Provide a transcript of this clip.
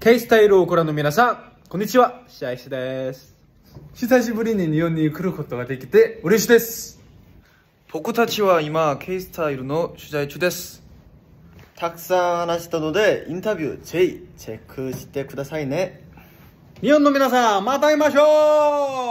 ケイスタイルをご覧の皆さん、こんにちは、白石です。久しぶりに日本に来ることができて嬉しいです。僕たちは今、ケイスタイルの取材中です。たくさん話したので、インタビューぜひチェックしてくださいね。日本の皆さん、また会いましょう